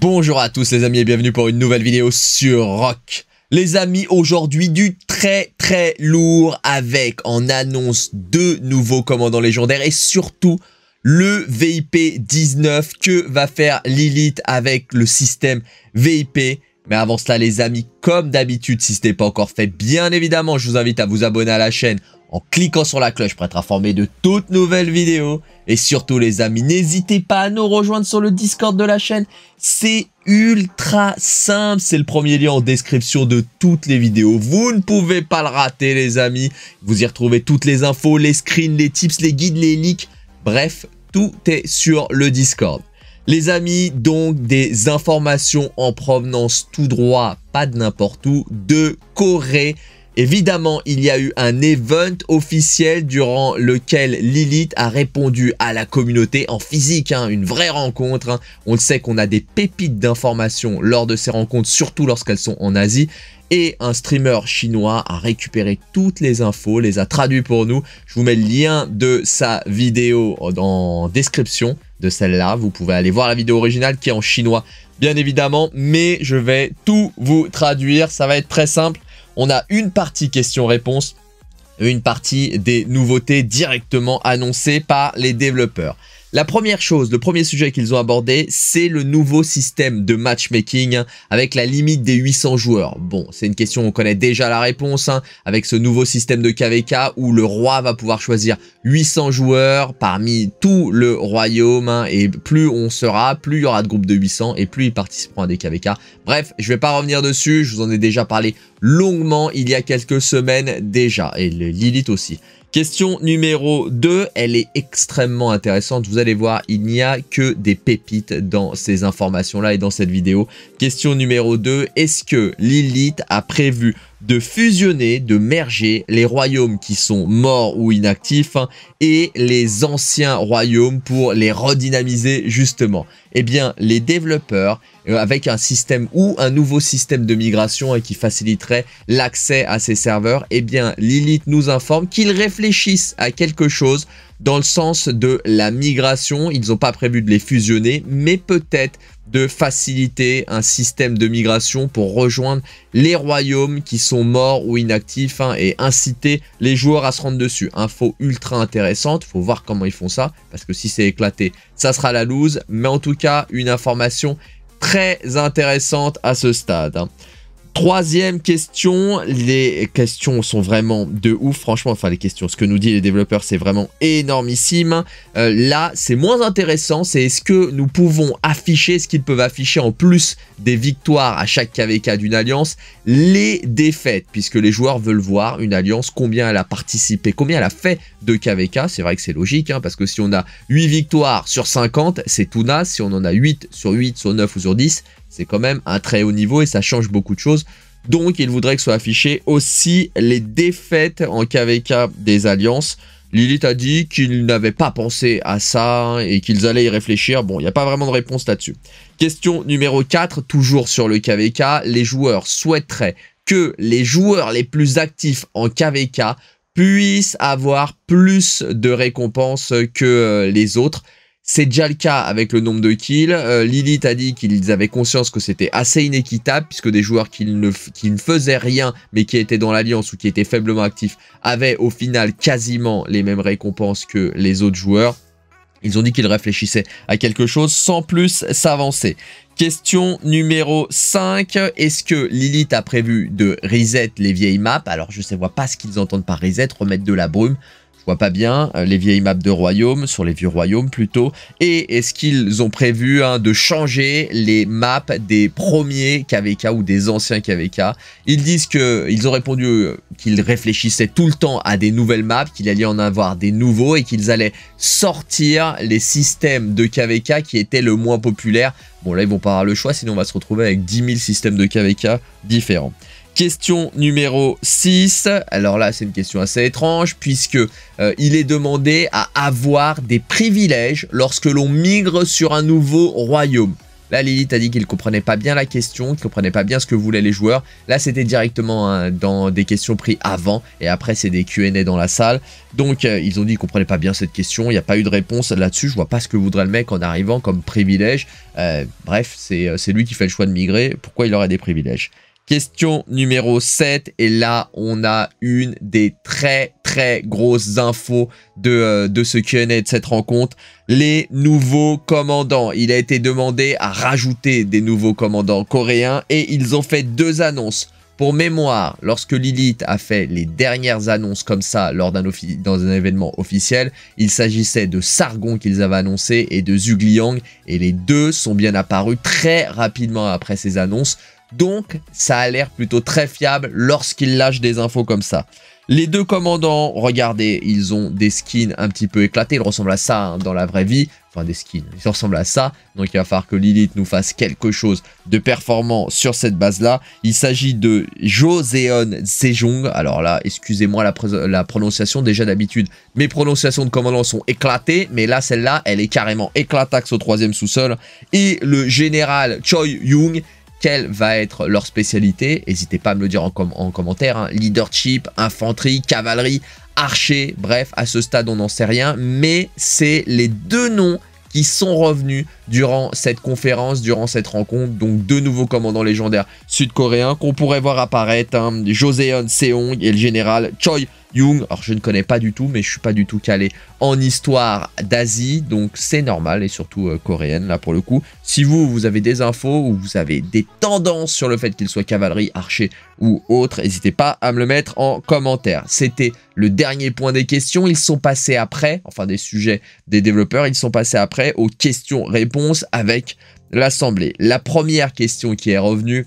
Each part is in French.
Bonjour à tous les amis et bienvenue pour une nouvelle vidéo sur Rock. Les amis, aujourd'hui du très très lourd avec en annonce deux nouveaux commandants légendaires et surtout le VIP 19 que va faire Lilith avec le système VIP. Mais avant cela les amis, comme d'habitude, si ce n'est pas encore fait, bien évidemment, je vous invite à vous abonner à la chaîne en cliquant sur la cloche pour être informé de toutes nouvelles vidéos. Et surtout les amis, n'hésitez pas à nous rejoindre sur le Discord de la chaîne. C'est ultra simple, c'est le premier lien en description de toutes les vidéos. Vous ne pouvez pas le rater les amis. Vous y retrouvez toutes les infos, les screens, les tips, les guides, les leaks. Bref, tout est sur le Discord. Les amis, donc des informations en provenance tout droit, pas de n'importe où, de Corée. Évidemment, il y a eu un event officiel durant lequel Lilith a répondu à la communauté en physique, hein, une vraie rencontre. Hein. On le sait qu'on a des pépites d'informations lors de ces rencontres, surtout lorsqu'elles sont en Asie. Et un streamer chinois a récupéré toutes les infos, les a traduits pour nous. Je vous mets le lien de sa vidéo en description de celle-là. Vous pouvez aller voir la vidéo originale qui est en chinois, bien évidemment. Mais je vais tout vous traduire. Ça va être très simple. On a une partie questions-réponses, une partie des nouveautés directement annoncées par les développeurs. La première chose, le premier sujet qu'ils ont abordé, c'est le nouveau système de matchmaking hein, avec la limite des 800 joueurs. Bon, c'est une question, on connaît déjà la réponse, hein, avec ce nouveau système de KVK où le roi va pouvoir choisir 800 joueurs parmi tout le royaume, hein, et plus on sera, plus il y aura de groupes de 800, et plus ils participeront à des KVK. Bref, je ne vais pas revenir dessus, je vous en ai déjà parlé longuement il y a quelques semaines déjà, et Lilith aussi. Question numéro 2, elle est extrêmement intéressante. Vous allez voir, il n'y a que des pépites dans ces informations-là et dans cette vidéo. Question numéro 2, est-ce que Lilith a prévu de fusionner, de merger les royaumes qui sont morts ou inactifs hein, et les anciens royaumes pour les redynamiser justement. Eh bien, les développeurs, euh, avec un système ou un nouveau système de migration et hein, qui faciliterait l'accès à ces serveurs, eh bien, Lilith nous informe qu'ils réfléchissent à quelque chose dans le sens de la migration. Ils n'ont pas prévu de les fusionner, mais peut-être de faciliter un système de migration pour rejoindre les royaumes qui sont morts ou inactifs hein, et inciter les joueurs à se rendre dessus. Info ultra intéressante, faut voir comment ils font ça, parce que si c'est éclaté, ça sera la loose, mais en tout cas, une information très intéressante à ce stade. Hein. Troisième question, les questions sont vraiment de ouf, franchement, enfin les questions, ce que nous disent les développeurs, c'est vraiment énormissime. Euh, là, c'est moins intéressant, c'est est-ce que nous pouvons afficher ce qu'ils peuvent afficher en plus des victoires à chaque KVK d'une alliance, les défaites, puisque les joueurs veulent voir une alliance, combien elle a participé, combien elle a fait de KVK, c'est vrai que c'est logique, hein, parce que si on a 8 victoires sur 50, c'est tout naze, si on en a 8 sur 8, sur 9 ou sur 10, c'est quand même un très haut niveau et ça change beaucoup de choses. Donc, il voudrait que soient affichées aussi les défaites en KVK des alliances. Lilith a dit qu'ils n'avaient pas pensé à ça hein, et qu'ils allaient y réfléchir. Bon, il n'y a pas vraiment de réponse là-dessus. Question numéro 4, toujours sur le KVK. Les joueurs souhaiteraient que les joueurs les plus actifs en KVK puissent avoir plus de récompenses que euh, les autres. C'est déjà le cas avec le nombre de kills. Euh, Lilith a dit qu'ils avaient conscience que c'était assez inéquitable puisque des joueurs qui ne, ne faisaient rien mais qui étaient dans l'alliance ou qui étaient faiblement actifs avaient au final quasiment les mêmes récompenses que les autres joueurs. Ils ont dit qu'ils réfléchissaient à quelque chose sans plus s'avancer. Question numéro 5. Est-ce que Lilith a prévu de reset les vieilles maps Alors, je ne sais vois pas ce qu'ils entendent par reset, remettre de la brume je vois pas bien euh, les vieilles maps de royaume, sur les vieux royaumes plutôt. Et est-ce qu'ils ont prévu hein, de changer les maps des premiers KVK ou des anciens KVK Ils disent que ont répondu euh, qu'ils réfléchissaient tout le temps à des nouvelles maps, qu'il allait en avoir des nouveaux et qu'ils allaient sortir les systèmes de KVK qui étaient le moins populaires. Bon là ils vont pas avoir le choix, sinon on va se retrouver avec 10 000 systèmes de KVK différents. Question numéro 6. Alors là, c'est une question assez étrange puisque euh, il est demandé à avoir des privilèges lorsque l'on migre sur un nouveau royaume. Là, Lilith a dit qu'il ne comprenait pas bien la question, qu'il comprenait pas bien ce que voulaient les joueurs. Là, c'était directement hein, dans des questions prises avant, et après, c'est des Q&A dans la salle. Donc, euh, ils ont dit qu'ils comprenaient pas bien cette question, il n'y a pas eu de réponse là-dessus, je vois pas ce que voudrait le mec en arrivant comme privilège. Euh, bref, c'est lui qui fait le choix de migrer, pourquoi il aurait des privilèges Question numéro 7, et là on a une des très très grosses infos de, euh, de ce Q&A de cette rencontre, les nouveaux commandants. Il a été demandé à rajouter des nouveaux commandants coréens et ils ont fait deux annonces. Pour mémoire, lorsque Lilith a fait les dernières annonces comme ça lors d'un dans un événement officiel, il s'agissait de Sargon qu'ils avaient annoncé et de Zugliang et les deux sont bien apparus très rapidement après ces annonces. Donc, ça a l'air plutôt très fiable lorsqu'il lâche des infos comme ça. Les deux commandants, regardez, ils ont des skins un petit peu éclatés. Ils ressemblent à ça hein, dans la vraie vie. Enfin, des skins. Ils ressemblent à ça. Donc, il va falloir que Lilith nous fasse quelque chose de performant sur cette base-là. Il s'agit de Joseon Sejong. Alors là, excusez-moi la, prononciation. Déjà, d'habitude, mes prononciations de commandants sont éclatées. Mais là, celle-là, elle est carrément éclataxe au troisième sous-sol. Et le général Choi Young quelle va être leur spécialité. N'hésitez pas à me le dire en, commentaire. Hein. Leadership, infanterie, cavalerie, archer, bref, à ce stade on n'en sait rien, mais c'est les deux noms qui sont revenus durant cette conférence, durant cette rencontre. Donc deux nouveaux commandants légendaires sud-coréens qu'on pourrait voir apparaître, hein. Joseon Seong et le général Choi Jung, alors je ne connais pas du tout, mais je suis pas du tout calé en histoire d'Asie, donc c'est normal, et surtout euh, coréenne là pour le coup. Si vous, vous avez des infos ou vous avez des tendances sur le fait qu'il soit cavalerie, archer ou autre, n'hésitez pas à me le mettre en commentaire. C'était le dernier point des questions, ils sont passés après, enfin des sujets des développeurs, ils sont passés après aux questions-réponses avec l'Assemblée. La première question qui est revenue,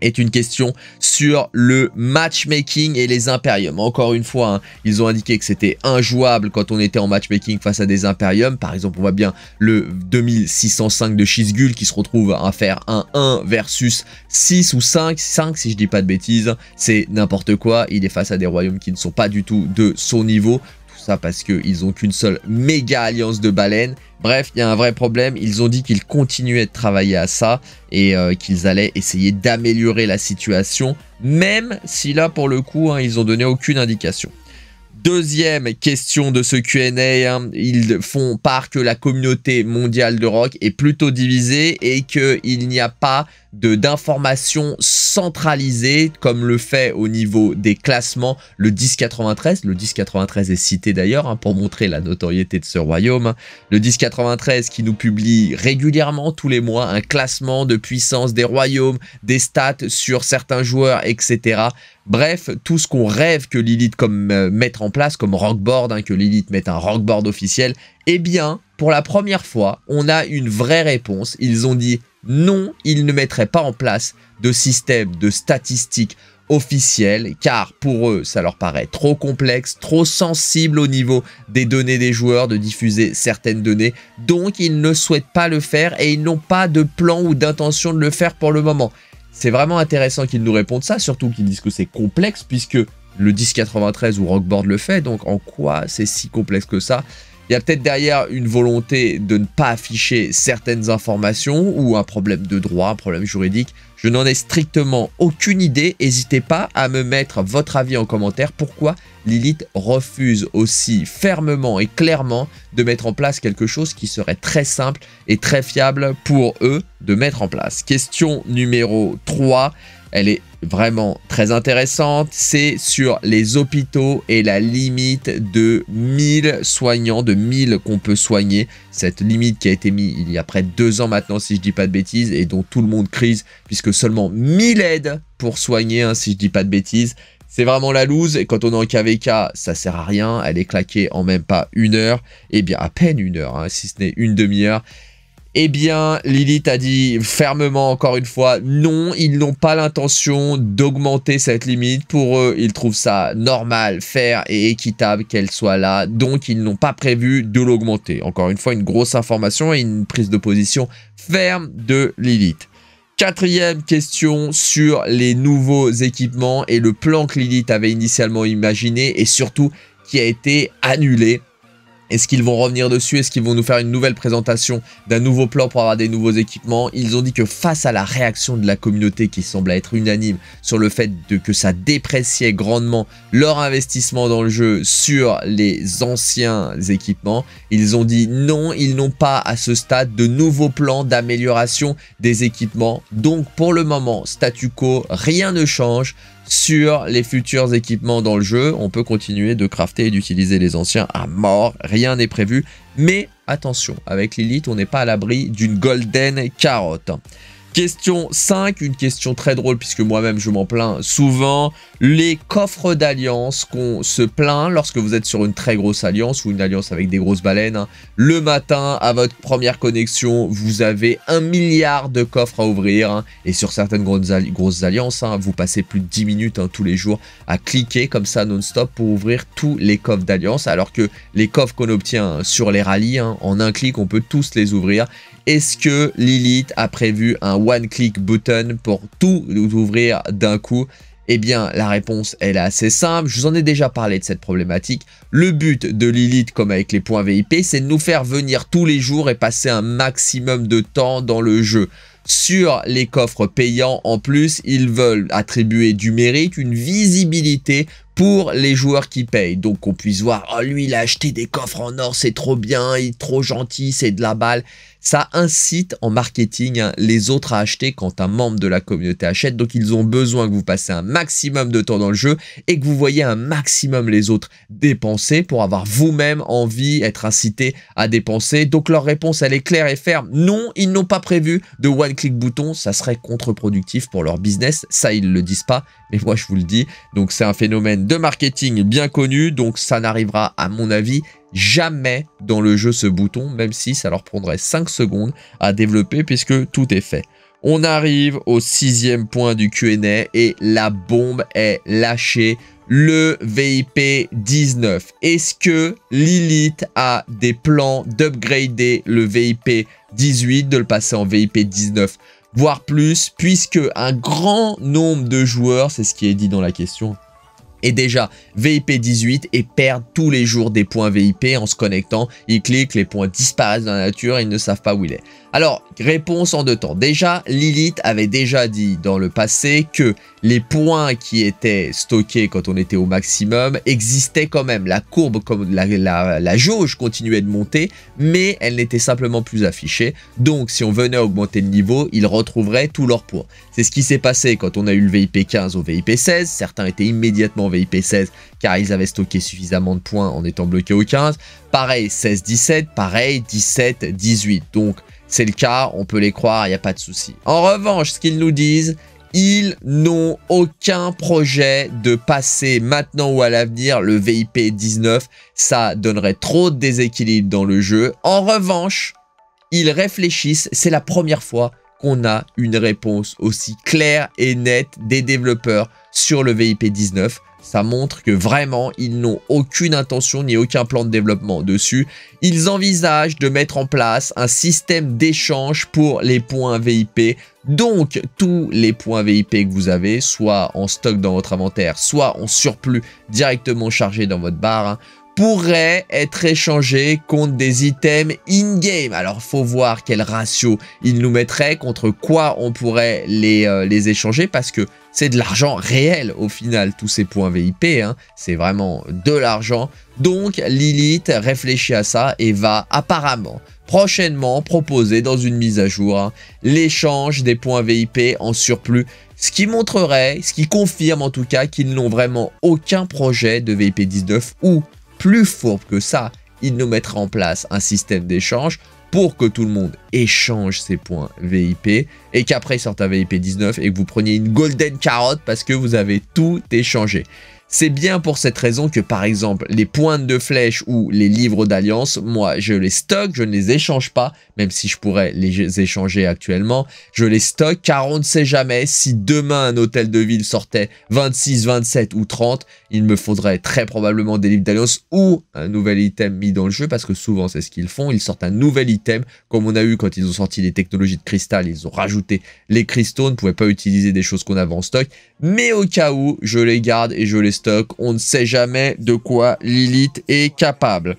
est une question sur le matchmaking et les impériums. Encore une fois, hein, ils ont indiqué que c'était injouable quand on était en matchmaking face à des impériums. Par exemple, on voit bien le 2605 de Shizgul qui se retrouve à faire un 1 versus 6 ou 5. 5 si je dis pas de bêtises, c'est n'importe quoi. Il est face à des royaumes qui ne sont pas du tout de son niveau ça parce qu'ils ont qu'une seule méga alliance de baleines. Bref, il y a un vrai problème. Ils ont dit qu'ils continuaient de travailler à ça et euh, qu'ils allaient essayer d'améliorer la situation, même si là, pour le coup, hein, ils ont donné aucune indication. Deuxième question de ce QA, hein. ils font part que la communauté mondiale de rock est plutôt divisée et qu'il n'y a pas d'informations centralisées comme le fait au niveau des classements le 1093. Le 1093 est cité d'ailleurs hein, pour montrer la notoriété de ce royaume. Hein. Le 1093 qui nous publie régulièrement tous les mois un classement de puissance des royaumes, des stats sur certains joueurs, etc. Bref, tout ce qu'on rêve que Lilith comme, euh, en place comme rockboard, hein, que Lilith mette un rockboard officiel, eh bien, pour la première fois, on a une vraie réponse. Ils ont dit non, ils ne mettraient pas en place de système de statistiques officielles, car pour eux ça leur paraît trop complexe, trop sensible au niveau des données des joueurs de diffuser certaines données donc ils ne souhaitent pas le faire et ils n'ont pas de plan ou d'intention de le faire pour le moment. C'est vraiment intéressant qu'ils nous répondent ça, surtout qu'ils disent que c'est complexe, puisque le 1093 ou Rockboard le fait, donc en quoi c'est si complexe que ça il y a peut-être derrière une volonté de ne pas afficher certaines informations ou un problème de droit, un problème juridique. Je n'en ai strictement aucune idée. N'hésitez pas à me mettre votre avis en commentaire. Pourquoi Lilith refuse aussi fermement et clairement de mettre en place quelque chose qui serait très simple et très fiable pour eux de mettre en place. Question numéro 3. Elle est vraiment très intéressante. C'est sur les hôpitaux et la limite de 1000 soignants, de 1000 qu'on peut soigner. Cette limite qui a été mise il y a près de deux ans maintenant, si je dis pas de bêtises, et dont tout le monde crise, puisque seulement 1000 aides pour soigner, hein, si je dis pas de bêtises. C'est vraiment la loose, et quand on est en KVK, ça sert à rien, elle est claquée en même pas une heure, Eh bien à peine une heure, hein, si ce n'est une demi-heure eh bien, Lilith a dit fermement encore une fois, non, ils n'ont pas l'intention d'augmenter cette limite. Pour eux, ils trouvent ça normal, fair et équitable qu'elle soit là. Donc, ils n'ont pas prévu de l'augmenter. Encore une fois, une grosse information et une prise de position ferme de Lilith. Quatrième question sur les nouveaux équipements et le plan que Lilith avait initialement imaginé et surtout qui a été annulé est-ce qu'ils vont revenir dessus Est-ce qu'ils vont nous faire une nouvelle présentation d'un nouveau plan pour avoir des nouveaux équipements Ils ont dit que face à la réaction de la communauté qui semble être unanime sur le fait de, que ça dépréciait grandement leur investissement dans le jeu sur les anciens équipements, ils ont dit non, ils n'ont pas à ce stade de nouveaux plans d'amélioration des équipements. Donc pour le moment, statu quo, rien ne change sur les futurs équipements dans le jeu. On peut continuer de crafter et d'utiliser les anciens à mort. Rien n'est prévu. Mais attention, avec Lilith, on n'est pas à l'abri d'une golden carotte. Question 5, une question très drôle puisque moi-même je m'en plains souvent. Les coffres d'alliance qu'on se plaint lorsque vous êtes sur une très grosse alliance ou une alliance avec des grosses baleines. Hein. Le matin, à votre première connexion, vous avez un milliard de coffres à ouvrir. Hein. Et sur certaines grosses alliances, hein, vous passez plus de 10 minutes tous les jours à cliquer comme ça non-stop pour ouvrir tous les coffres d'alliance. Alors que les coffres qu'on obtient sur les rallyes, en un clic, on peut tous les ouvrir. Est-ce que Lilith a prévu un one-click button pour tout ouvrir d'un coup eh bien, la réponse, elle est assez simple. Je vous en ai déjà parlé de cette problématique. Le but de Lilith, comme avec les points VIP, c'est de nous faire venir tous les jours et passer un maximum de temps dans le jeu. Sur les coffres payants, en plus, ils veulent attribuer du mérite, une visibilité pour les joueurs qui payent. Donc qu'on puisse voir, oh lui il a acheté des coffres en or, c'est trop bien, il est trop gentil, c'est de la balle ça incite en marketing hein, les autres à acheter quand un membre de la communauté achète. Donc ils ont besoin que vous passez un maximum de temps dans le jeu et que vous voyez un maximum les autres dépenser pour avoir vous-même envie, être incité à dépenser. Donc leur réponse, elle est claire et ferme. Non, ils n'ont pas prévu de one-click bouton. Ça serait contre-productif pour leur business. Ça, ils le disent pas, mais moi, je vous le dis. Donc c'est un phénomène de marketing bien connu. Donc ça n'arrivera, à mon avis, jamais dans le jeu ce bouton, même si ça leur prendrait 5 secondes à développer puisque tout est fait. On arrive au sixième point du Q&A et la bombe est lâchée. Le VIP 19. Est-ce que Lilith a des plans d'upgrader le VIP 18, de le passer en VIP 19 voire plus, puisque un grand nombre de joueurs, c'est ce qui est dit dans la question, et déjà VIP 18 et perdent tous les jours des points VIP en se connectant. Ils cliquent, les points disparaissent dans la nature et ils ne savent pas où il est. Alors, réponse en deux temps. Déjà, Lilith avait déjà dit dans le passé que les points qui étaient stockés quand on était au maximum existaient quand même. La courbe, comme la, jauge continuait de monter, mais elle n'était simplement plus affichée. Donc, si on venait augmenter le niveau, ils retrouveraient tous leurs points. C'est ce qui s'est passé quand on a eu le VIP 15 au VIP 16. Certains étaient immédiatement VIP 16 car ils avaient stocké suffisamment de points en étant bloqués au 15. Pareil, 16-17, pareil, 17-18. Donc, c'est le cas, on peut les croire, il n'y a pas de souci. En revanche, ce qu'ils nous disent, ils n'ont aucun projet de passer maintenant ou à l'avenir le VIP 19. Ça donnerait trop de déséquilibre dans le jeu. En revanche, ils réfléchissent. C'est la première fois qu'on a une réponse aussi claire et nette des développeurs sur le VIP 19 ça montre que vraiment, ils n'ont aucune intention ni aucun plan de développement dessus. Ils envisagent de mettre en place un système d'échange pour les points VIP. Donc, tous les points VIP que vous avez, soit en stock dans votre inventaire, soit en surplus directement chargé dans votre barre, hein, pourraient être échangés contre des items in-game. Alors, faut voir quel ratio ils nous mettraient, contre quoi on pourrait les, euh, les échanger, parce que c'est de l'argent réel au final, tous ces points VIP, hein. c'est vraiment de l'argent. Donc Lilith réfléchit à ça et va apparemment prochainement proposer dans une mise à jour hein, l'échange des points VIP en surplus, ce qui montrerait, ce qui confirme en tout cas qu'ils n'ont vraiment aucun projet de VIP 19 ou plus fourbe que ça, ils nous mettraient en place un système d'échange pour que tout le monde échange ses points VIP et qu'après il sorte un VIP 19 et que vous preniez une golden carotte parce que vous avez tout échangé. C'est bien pour cette raison que par exemple les pointes de flèche ou les livres d'alliance, moi je les stocke, je ne les échange pas, même si je pourrais les échanger actuellement, je les stocke car on ne sait jamais si demain un hôtel de ville sortait 26, 27 ou 30, il me faudrait très probablement des livres d'alliance ou un nouvel item mis dans le jeu parce que souvent c'est ce qu'ils font, ils sortent un nouvel item comme on a eu quand ils ont sorti les technologies de cristal, ils ont rajouté les cristaux, ne pouvait pas utiliser des choses qu'on avait en stock, mais au cas où je les garde et je les on ne sait jamais de quoi Lilith est capable.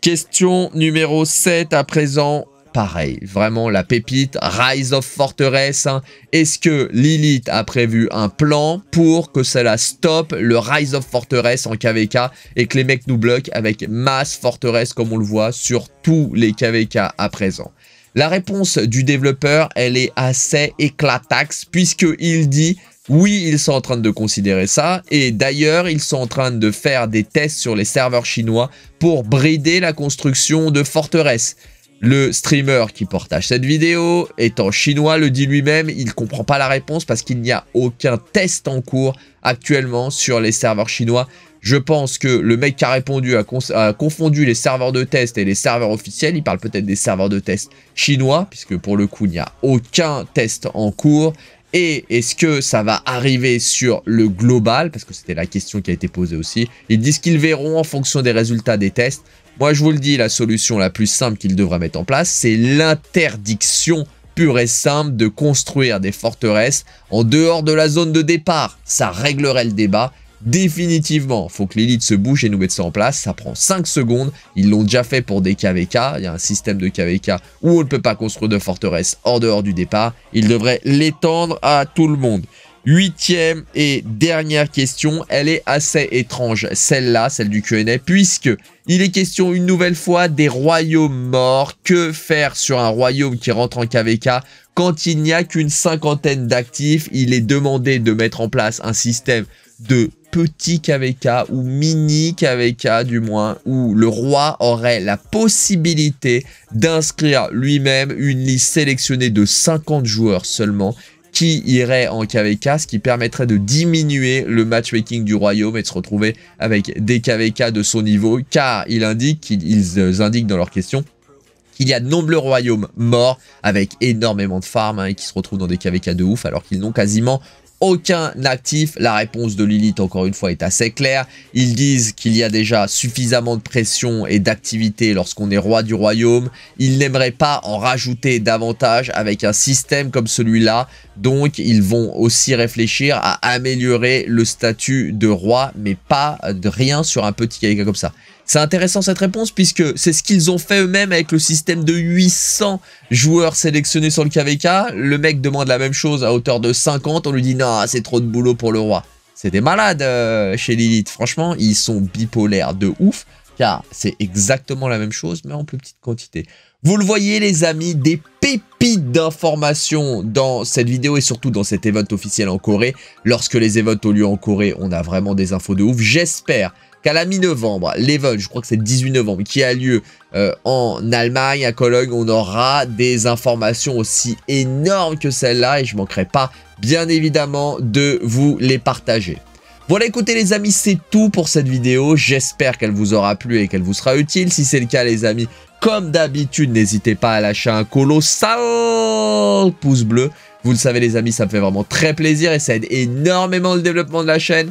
Question numéro 7 à présent. Pareil, vraiment la pépite, Rise of Fortress. Hein. Est-ce que Lilith a prévu un plan pour que cela stoppe le Rise of Fortress en KVK et que les mecs nous bloquent avec masse Forteresse comme on le voit sur tous les KVK à présent la réponse du développeur, elle est assez éclataxe puisqu'il dit oui, ils sont en train de considérer ça. Et d'ailleurs, ils sont en train de faire des tests sur les serveurs chinois pour brider la construction de forteresses. Le streamer qui partage cette vidéo, étant chinois, le dit lui-même, il ne comprend pas la réponse parce qu'il n'y a aucun test en cours actuellement sur les serveurs chinois. Je pense que le mec qui a répondu a confondu les serveurs de test et les serveurs officiels. Il parle peut-être des serveurs de test chinois, puisque pour le coup, il n'y a aucun test en cours et est-ce que ça va arriver sur le global Parce que c'était la question qui a été posée aussi. Ils disent qu'ils verront en fonction des résultats des tests. Moi, je vous le dis, la solution la plus simple qu'ils devraient mettre en place, c'est l'interdiction pure et simple de construire des forteresses en dehors de la zone de départ. Ça réglerait le débat définitivement. Faut que l'élite se bouge et nous mette ça en place. Ça prend 5 secondes. Ils l'ont déjà fait pour des KVK. Il y a un système de KVK où on ne peut pas construire de forteresse hors dehors du départ. Ils devraient l'étendre à tout le monde. Huitième et dernière question, elle est assez étrange, celle-là, celle du Q&A, puisque il est question une nouvelle fois des royaumes morts. Que faire sur un royaume qui rentre en KVK quand il n'y a qu'une cinquantaine d'actifs Il est demandé de mettre en place un système de petit KVK ou mini KVK du moins, où le roi aurait la possibilité d'inscrire lui-même une liste sélectionnée de 50 joueurs seulement qui irait en KVK, ce qui permettrait de diminuer le matchmaking du royaume et de se retrouver avec des KVK de son niveau, car il indique, ils euh, indiquent dans leur question il y a de nombreux royaumes morts avec énormément de farms hein, et qui se retrouvent dans des KVK de ouf alors qu'ils n'ont quasiment aucun actif. La réponse de Lilith, encore une fois, est assez claire. Ils disent qu'il y a déjà suffisamment de pression et d'activité lorsqu'on est roi du royaume. Ils n'aimeraient pas en rajouter davantage avec un système comme celui-là. Donc, ils vont aussi réfléchir à améliorer le statut de roi, mais pas de rien sur un petit KVK comme ça. C'est intéressant cette réponse puisque c'est ce qu'ils ont fait eux-mêmes avec le système de 800 joueurs sélectionnés sur le KVK. Le mec demande la même chose à hauteur de 50. On lui dit non, c'est trop de boulot pour le roi. C'est des malades euh, chez Lilith. Franchement, ils sont bipolaires de ouf car c'est exactement la même chose mais en plus petite quantité. Vous le voyez les amis, des pépites d'informations dans cette vidéo et surtout dans cet event officiel en Corée. Lorsque les events ont lieu en Corée, on a vraiment des infos de ouf. J'espère qu'à la mi-novembre, l'Event, je crois que c'est le 18 novembre, qui a lieu euh, en Allemagne, à Cologne, on aura des informations aussi énormes que celles-là et je manquerai pas, bien évidemment, de vous les partager. Voilà, écoutez les amis, c'est tout pour cette vidéo. J'espère qu'elle vous aura plu et qu'elle vous sera utile. Si c'est le cas, les amis, comme d'habitude, n'hésitez pas à lâcher un colossal pouce bleu. Vous le savez, les amis, ça me fait vraiment très plaisir et ça aide énormément le développement de la chaîne.